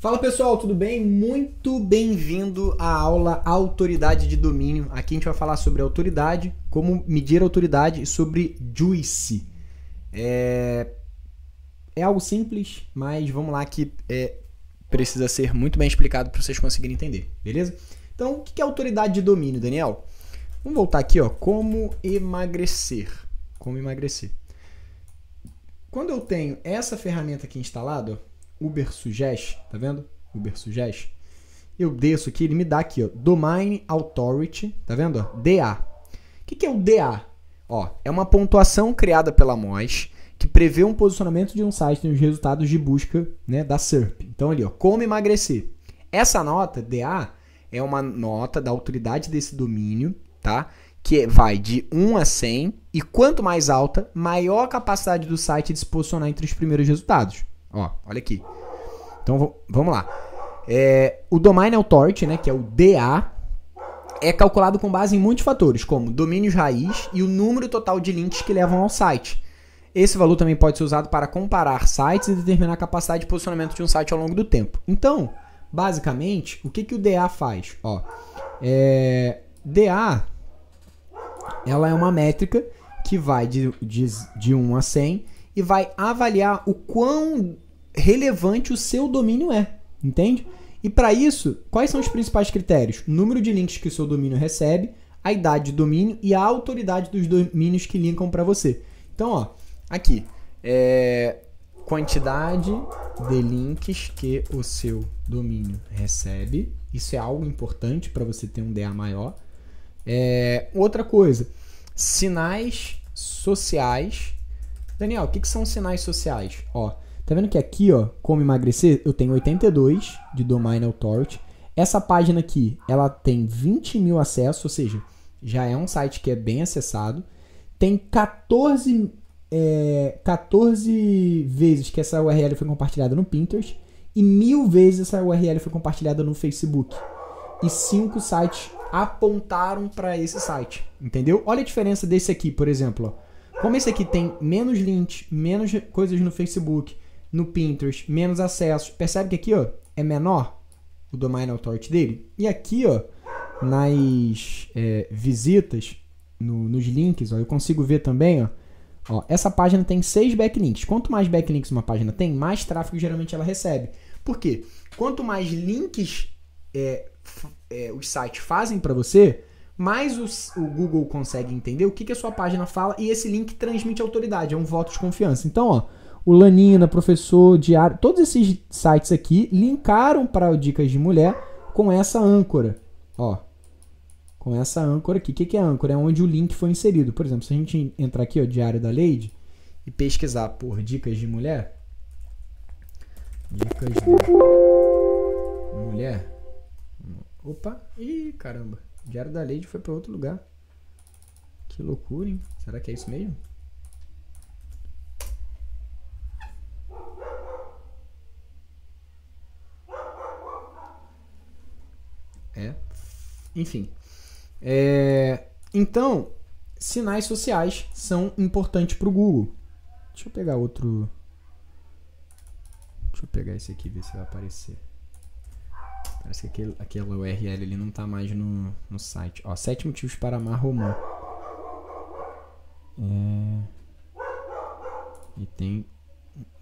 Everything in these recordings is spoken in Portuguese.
Fala pessoal, tudo bem? Muito bem-vindo à aula Autoridade de Domínio. Aqui a gente vai falar sobre autoridade, como medir autoridade e sobre juice. É... é algo simples, mas vamos lá que é... precisa ser muito bem explicado para vocês conseguirem entender, beleza? Então, o que é autoridade de domínio, Daniel? Vamos voltar aqui, ó. Como emagrecer. Como emagrecer. Quando eu tenho essa ferramenta aqui instalada, Uber Suggest, tá vendo? Uber Suggest. Eu desço aqui, ele me dá aqui, ó, Domain Authority, tá vendo? DA. O que, que é o DA? Ó, é uma pontuação criada pela MOS que prevê um posicionamento de um site nos resultados de busca né, da SERP. Então ali, ó, como emagrecer. Essa nota, DA, é uma nota da autoridade desse domínio, tá? Que vai de 1 a 100 e quanto mais alta, maior a capacidade do site de se posicionar entre os primeiros resultados. Ó, olha aqui. Então vamos lá. É, o Domain Authority, é né, que é o DA, é calculado com base em muitos fatores, como domínios raiz e o número total de links que levam ao site. Esse valor também pode ser usado para comparar sites e determinar a capacidade de posicionamento de um site ao longo do tempo. Então, basicamente, o que, que o DA faz? Ó, é, DA ela é uma métrica que vai de, de, de 1 a 100 e vai avaliar o quão relevante o seu domínio é, entende? E para isso, quais são os principais critérios? número de links que o seu domínio recebe, a idade do domínio e a autoridade dos domínios que linkam para você. Então, ó, aqui é quantidade de links que o seu domínio recebe. Isso é algo importante para você ter um DA maior. É, outra coisa, sinais sociais Daniel, o que, que são sinais sociais? Ó, tá vendo que aqui, ó, como emagrecer, eu tenho 82 de Domain Authority. Essa página aqui, ela tem 20 mil acessos, ou seja, já é um site que é bem acessado. Tem 14, é, 14 vezes que essa URL foi compartilhada no Pinterest e mil vezes essa URL foi compartilhada no Facebook. E cinco sites apontaram para esse site, entendeu? Olha a diferença desse aqui, por exemplo. Ó. Como esse aqui tem menos links, menos coisas no Facebook, no Pinterest, menos acessos, percebe que aqui, ó, é menor o Domain Authority dele? E aqui, ó, nas é, visitas, no, nos links, ó, eu consigo ver também, ó, ó, essa página tem seis backlinks. Quanto mais backlinks uma página tem, mais tráfego geralmente ela recebe. Por quê? Quanto mais links é, é, os sites fazem para você, mais o Google consegue entender o que, que a sua página fala e esse link transmite autoridade, é um voto de confiança. Então, ó, o Lanina, Professor, Diário, todos esses sites aqui linkaram para o Dicas de Mulher com essa âncora, ó. Com essa âncora aqui. O que, que é âncora? É onde o link foi inserido. Por exemplo, se a gente entrar aqui, ó, Diário da Lady, e pesquisar por Dicas de Mulher... Dicas de Mulher... Opa! Ih, caramba. Diário da Lady foi para outro lugar. Que loucura, hein? Será que é isso mesmo? É. Enfim. É... Então, sinais sociais são importantes para o Google. Deixa eu pegar outro. Deixa eu pegar esse aqui e ver se vai aparecer. Parece que aquele, aquela URL ali não tá mais no, no site. Ó, sete motivos para amar Romã. É... E tem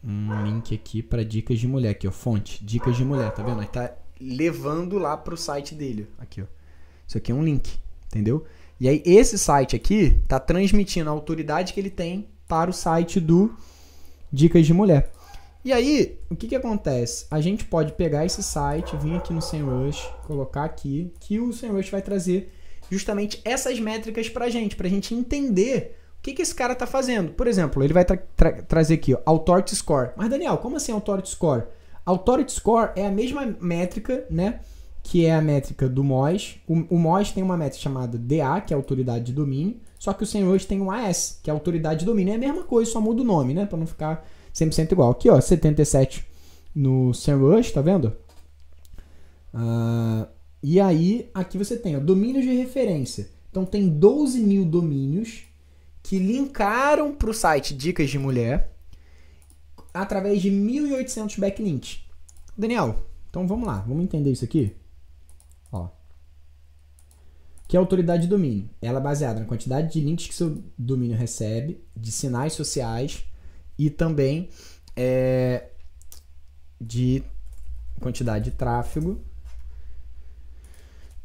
um link aqui para dicas de mulher. Aqui, ó. Fonte, dicas de mulher, tá vendo? Aí tá levando lá pro site dele. Aqui, ó. Isso aqui é um link, entendeu? E aí esse site aqui tá transmitindo a autoridade que ele tem para o site do Dicas de Mulher. E aí, o que, que acontece? A gente pode pegar esse site, vir aqui no SEMrush, colocar aqui, que o SEMrush vai trazer justamente essas métricas para gente, para gente entender o que, que esse cara tá fazendo. Por exemplo, ele vai tra tra trazer aqui, ó, Authority Score. Mas, Daniel, como assim Authority Score? Authority Score é a mesma métrica, né? Que é a métrica do MOS. O, o MOS tem uma métrica chamada DA, que é Autoridade de Domínio, só que o SEMrush tem um AS, que é Autoridade de Domínio. É a mesma coisa, só muda o nome, né? Para não ficar 100% igual. Aqui, ó, 77 no Rush, tá vendo? Uh, e aí, aqui você tem, ó, domínios de referência. Então, tem 12 mil domínios que linkaram para o site Dicas de Mulher através de 1.800 backlinks. Daniel, então vamos lá, vamos entender isso aqui. Ó. Que é a autoridade de domínio. Ela é baseada na quantidade de links que seu domínio recebe, de sinais sociais, e também é, de quantidade de tráfego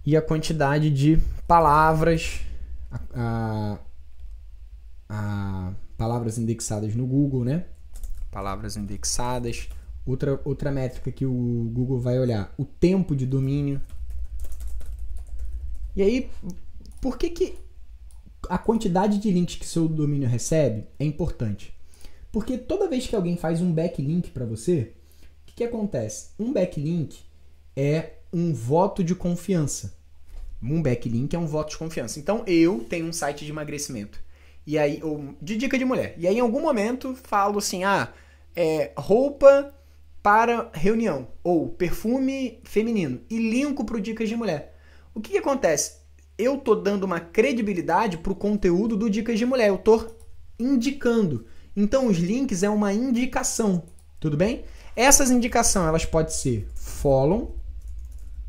e a quantidade de palavras, a, a, a palavras indexadas no Google, né? Palavras indexadas. Outra, outra métrica que o Google vai olhar, o tempo de domínio. E aí, por que, que a quantidade de links que seu domínio recebe é importante? Porque toda vez que alguém faz um backlink para você, o que, que acontece? Um backlink é um voto de confiança. Um backlink é um voto de confiança. Então eu tenho um site de emagrecimento. E aí, ou de dica de mulher. E aí, em algum momento, falo assim: ah, é, roupa para reunião. Ou perfume feminino. E linko pro Dicas de Mulher. O que, que acontece? Eu tô dando uma credibilidade pro conteúdo do Dicas de Mulher. Eu tô indicando. Então os links é uma indicação, tudo bem? Essas indicações elas podem ser follow.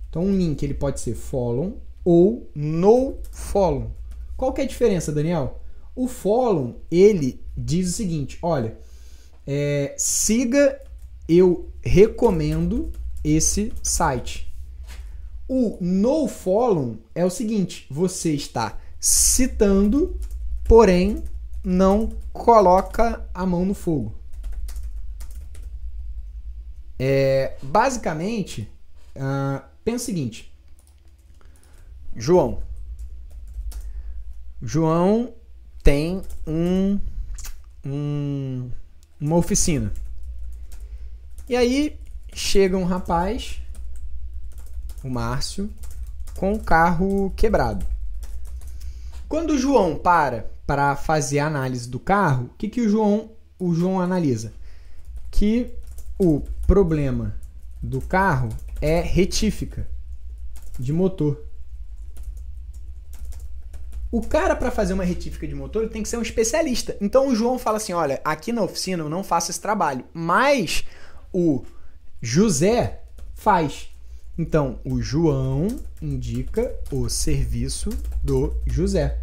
Então um link ele pode ser follow ou no follow. Qual que é a diferença, Daniel? O follow ele diz o seguinte, olha, é, siga, eu recomendo esse site. O no follow é o seguinte, você está citando, porém não coloca a mão no fogo. É, basicamente, uh, pensa o seguinte: João. João tem um, um, uma oficina. E aí chega um rapaz, o Márcio, com o carro quebrado. Quando o João para para fazer a análise do carro, o que, que o, João, o João analisa? Que o problema do carro é retífica de motor. O cara para fazer uma retífica de motor tem que ser um especialista. Então o João fala assim: olha, aqui na oficina eu não faço esse trabalho, mas o José faz. Então o João indica o serviço do José.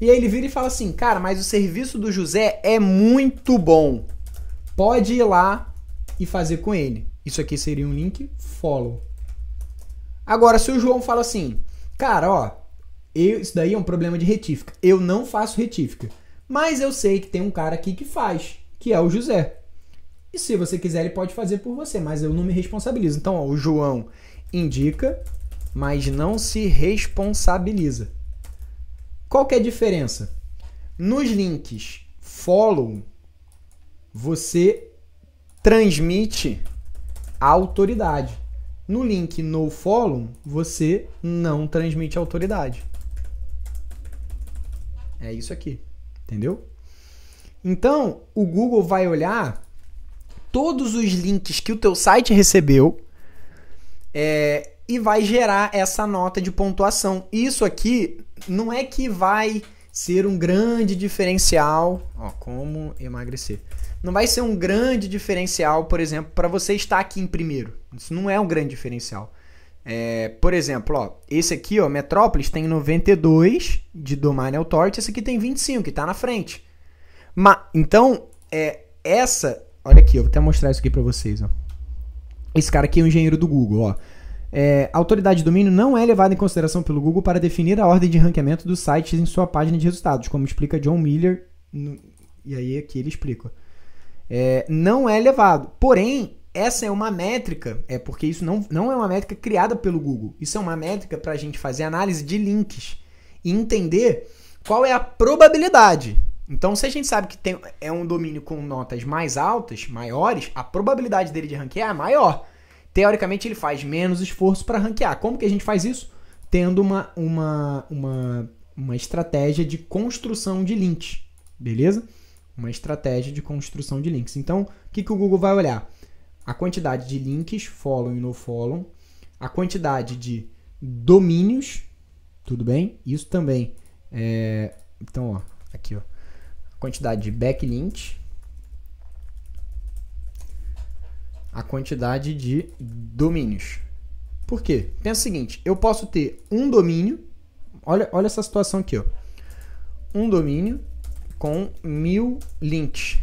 E aí ele vira e fala assim: Cara, mas o serviço do José é muito bom. Pode ir lá e fazer com ele. Isso aqui seria um link follow. Agora, se o João fala assim: Cara, ó, eu, isso daí é um problema de retífica. Eu não faço retífica. Mas eu sei que tem um cara aqui que faz, que é o José. E se você quiser, ele pode fazer por você, mas eu não me responsabilizo. Então, ó, o João indica, mas não se responsabiliza. Qual que é a diferença? Nos links follow, você transmite a autoridade. No link no follow, você não transmite a autoridade. É isso aqui, entendeu? Então, o Google vai olhar todos os links que o teu site recebeu é, e vai gerar essa nota de pontuação. Isso aqui não é que vai ser um grande diferencial, ó, como emagrecer. Não vai ser um grande diferencial, por exemplo, para você estar aqui em primeiro. Isso não é um grande diferencial. É, por exemplo, ó, esse aqui, ó, Metrópolis tem 92 de Domanial Tort, esse aqui tem 25, que está na frente. Mas, então, é, essa, olha aqui, eu vou até mostrar isso aqui para vocês, ó. Esse cara aqui é um engenheiro do Google, ó. É, a autoridade de domínio não é levada em consideração pelo Google para definir a ordem de ranqueamento dos sites em sua página de resultados, como explica John Miller. No, e aí aqui ele explica. É, não é levado. Porém, essa é uma métrica, é porque isso não, não é uma métrica criada pelo Google. Isso é uma métrica para a gente fazer análise de links e entender qual é a probabilidade. Então, se a gente sabe que tem, é um domínio com notas mais altas, maiores, a probabilidade dele de ranquear é maior teoricamente ele faz menos esforço para ranquear. Como que a gente faz isso? Tendo uma, uma, uma, uma estratégia de construção de links, beleza? Uma estratégia de construção de links. Então, o que, que o Google vai olhar? A quantidade de links, follow e no follow, a quantidade de domínios, tudo bem? Isso também. É... Então, ó, aqui, ó, a quantidade de backlinks, a quantidade de domínios. Por quê? Pensa o seguinte, eu posso ter um domínio, olha, olha essa situação aqui, ó. um domínio com mil links.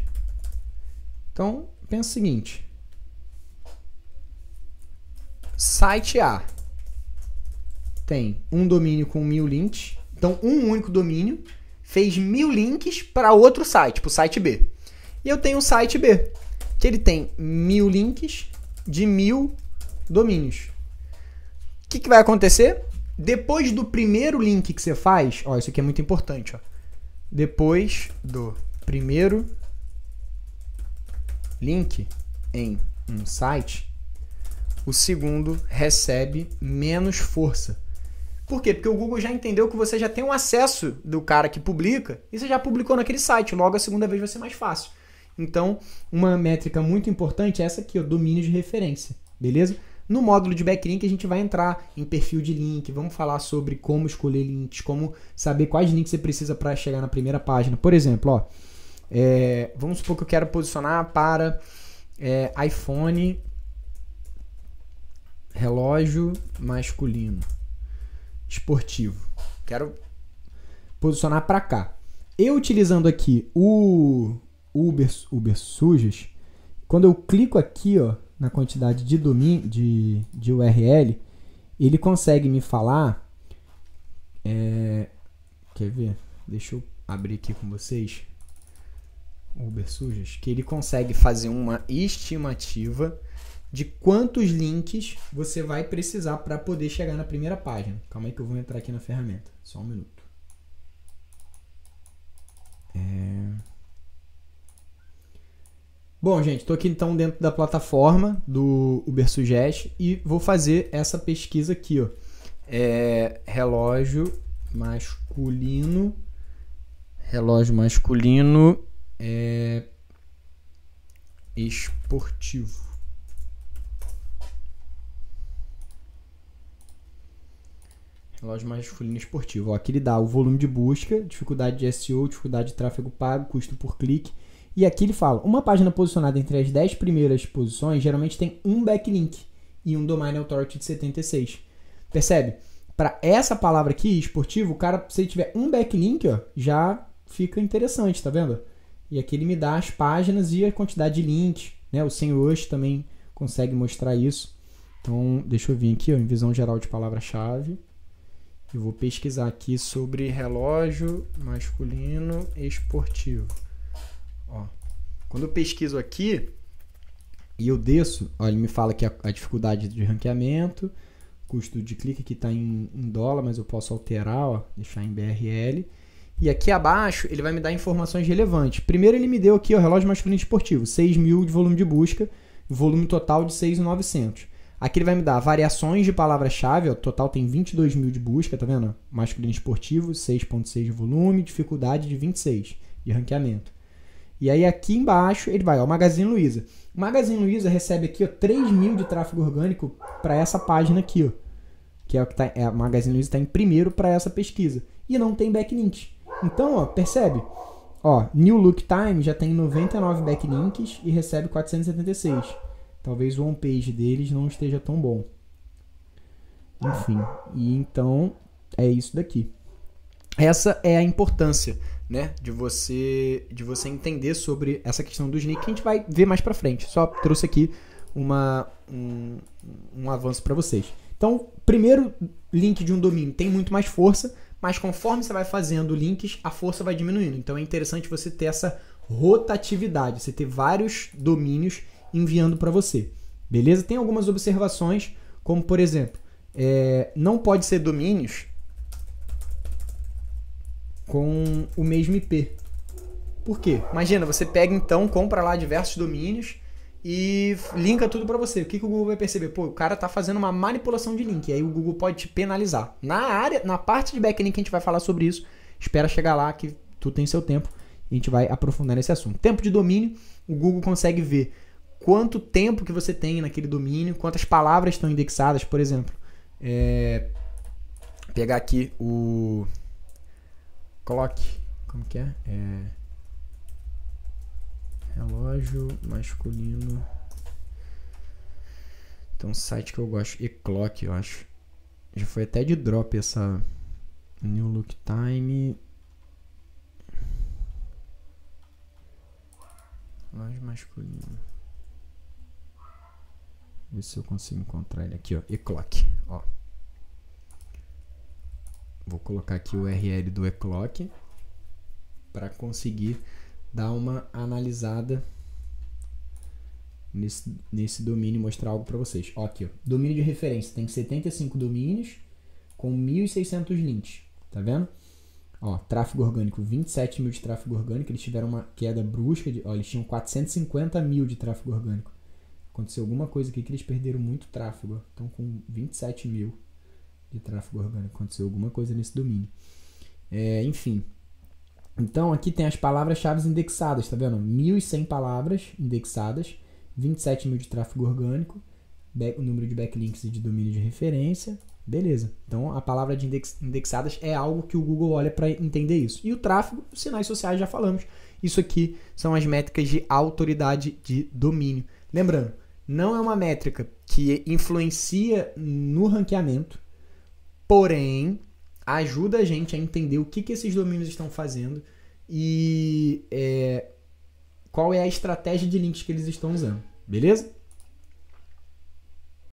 Então, pensa o seguinte, site A tem um domínio com mil links, então um único domínio fez mil links para outro site, para o site B. E eu tenho o site B que ele tem mil links de mil domínios. O que, que vai acontecer? Depois do primeiro link que você faz, ó, isso aqui é muito importante, ó. Depois do primeiro link em um site, o segundo recebe menos força. Por quê? Porque o Google já entendeu que você já tem um acesso do cara que publica e você já publicou naquele site. Logo, a segunda vez vai ser mais fácil. Então, uma métrica muito importante é essa aqui, o domínio de referência, beleza? No módulo de backlink a gente vai entrar em perfil de link, vamos falar sobre como escolher links, como saber quais links você precisa para chegar na primeira página. Por exemplo, ó, é, vamos supor que eu quero posicionar para é, iPhone relógio masculino esportivo. Quero posicionar para cá. Eu utilizando aqui o Uber, Uber sujas, quando eu clico aqui ó, na quantidade de, domínio, de, de URL, ele consegue me falar. É, quer ver? Deixa eu abrir aqui com vocês. Uber sujas, que ele consegue fazer uma estimativa de quantos links você vai precisar para poder chegar na primeira página. Calma aí que eu vou entrar aqui na ferramenta. Só um minuto. Bom, gente, estou aqui então dentro da plataforma do Uber Suggest e vou fazer essa pesquisa aqui, ó. É, relógio masculino, relógio masculino é, esportivo. Relógio masculino esportivo. Ó, aqui ele dá o volume de busca, dificuldade de SEO, dificuldade de tráfego pago, custo por clique, e aqui ele fala: uma página posicionada entre as 10 primeiras posições geralmente tem um backlink e um domain authority de 76. Percebe? Para essa palavra aqui, esportivo, o cara, se ele tiver um backlink, ó, já fica interessante, tá vendo? E aqui ele me dá as páginas e a quantidade de links, né? O senhor também consegue mostrar isso. Então, deixa eu vir aqui, ó, em visão geral de palavra-chave. Eu vou pesquisar aqui sobre relógio masculino esportivo. Ó, quando eu pesquiso aqui e eu desço, ó, ele me fala que a, a dificuldade de ranqueamento, custo de clique que está em, em, dólar, mas eu posso alterar, ó, deixar em BRL. E aqui abaixo ele vai me dar informações relevantes. Primeiro ele me deu aqui o relógio masculino esportivo, 6 mil de volume de busca, volume total de 6,900. Aqui ele vai me dar variações de palavra-chave, o total tem 22 mil de busca, tá vendo? Masculino esportivo, 6,6 de volume, dificuldade de 26 de ranqueamento. E aí aqui embaixo ele vai, ó, Magazine Luiza. O Magazine Luiza recebe aqui, ó, 3 mil de tráfego orgânico para essa página aqui, ó. Que é o que tá, é, a Magazine Luiza está em primeiro para essa pesquisa. E não tem backlinks Então, ó, percebe? Ó, New Look Time já tem 99 backlinks e recebe 476. Talvez o homepage deles não esteja tão bom. Enfim, e então é isso daqui. Essa é a importância né? De você, de você entender sobre essa questão do sneak que a gente vai ver mais para frente. Só trouxe aqui uma, um, um avanço para vocês. Então, primeiro link de um domínio tem muito mais força, mas conforme você vai fazendo links, a força vai diminuindo. Então é interessante você ter essa rotatividade, você ter vários domínios enviando para você. Beleza? Tem algumas observações, como por exemplo, é, não pode ser domínios com o mesmo IP. Por quê? Imagina, você pega então, compra lá diversos domínios e linka tudo para você. O que, que o Google vai perceber? Pô, o cara tá fazendo uma manipulação de link. E aí o Google pode te penalizar. Na área, na parte de backlink a gente vai falar sobre isso. Espera chegar lá que tu tem seu tempo a gente vai aprofundar nesse assunto. Tempo de domínio, o Google consegue ver quanto tempo que você tem naquele domínio, quantas palavras estão indexadas, por exemplo. É... Pegar aqui o clock, como que é? é relógio masculino. Tem um site que eu gosto, Clock. eu acho. Já foi até de drop essa New Look Time. Relógio masculino. Ver se eu consigo encontrar ele aqui, ó. Clock, ó. Vou colocar aqui o URL do eClock para conseguir dar uma analisada nesse, nesse domínio e mostrar algo para vocês. Ó, aqui, ó. domínio de referência, tem 75 domínios com 1.600 links, tá vendo? Ó, tráfego orgânico, 27 mil de tráfego orgânico, eles tiveram uma queda brusca, de, ó, eles tinham 450 mil de tráfego orgânico. Aconteceu alguma coisa aqui que eles perderam muito tráfego, estão com 27 mil de tráfego orgânico. Aconteceu alguma coisa nesse domínio. É, enfim. Então aqui tem as palavras-chave indexadas, tá vendo? 1.100 palavras indexadas, 27 mil de tráfego orgânico, o número de backlinks e de domínio de referência. Beleza. Então a palavra de index, indexadas é algo que o Google olha para entender isso. E o tráfego, os sinais sociais já falamos. Isso aqui são as métricas de autoridade de domínio. Lembrando, não é uma métrica que influencia no ranqueamento, porém ajuda a gente a entender o que, que esses domínios estão fazendo e é, qual é a estratégia de links que eles estão usando, beleza?